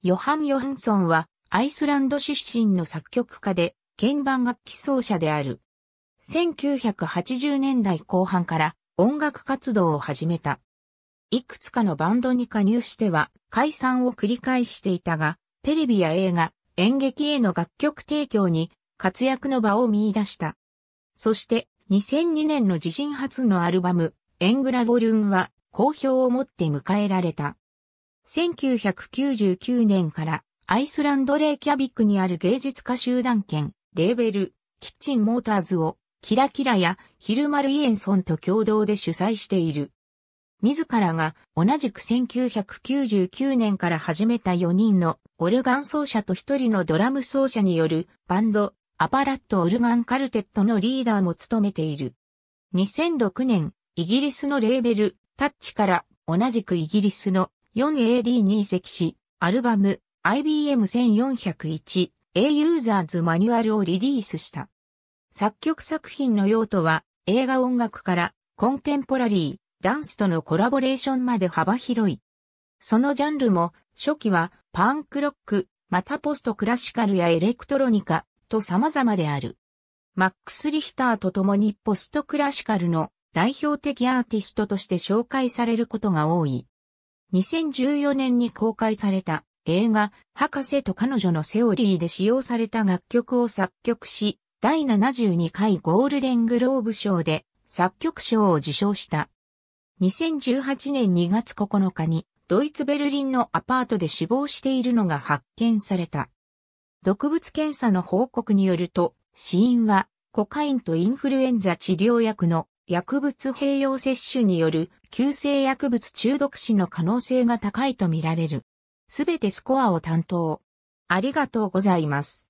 ヨハン・ヨハンソンは、アイスランド出身の作曲家で、鍵盤楽器奏者である。1980年代後半から音楽活動を始めた。いくつかのバンドに加入しては解散を繰り返していたが、テレビや映画、演劇への楽曲提供に活躍の場を見出した。そして2002年の自身初のアルバム、エングラボルンは好評を持って迎えられた。1999年からアイスランドレイキャビックにある芸術家集団権、レーベル、キッチンモーターズを、キラキラやヒルマル・イエンソンと共同で主催している。自らが同じく1999年から始めた4人のオルガン奏者と1人のドラム奏者によるバンドアパラットオルガンカルテットのリーダーも務めている。2006年、イギリスのレーベルタッチから同じくイギリスの 4AD2 籍し、アルバム IBM1401A ユーザーズマニュアルをリリースした。作曲作品の用途は映画音楽からコンテンポラリー、ダンスとのコラボレーションまで幅広い。そのジャンルも初期はパンクロック、またポストクラシカルやエレクトロニカと様々である。マックス・リヒターと共にポストクラシカルの代表的アーティストとして紹介されることが多い。2014年に公開された映画、博士と彼女のセオリーで使用された楽曲を作曲し、第72回ゴールデングローブ賞で作曲賞を受賞した。2018年2月9日にドイツベルリンのアパートで死亡しているのが発見された。毒物検査の報告によると、死因はコカインとインフルエンザ治療薬の薬物併用摂取による急性薬物中毒死の可能性が高いとみられる。すべてスコアを担当。ありがとうございます。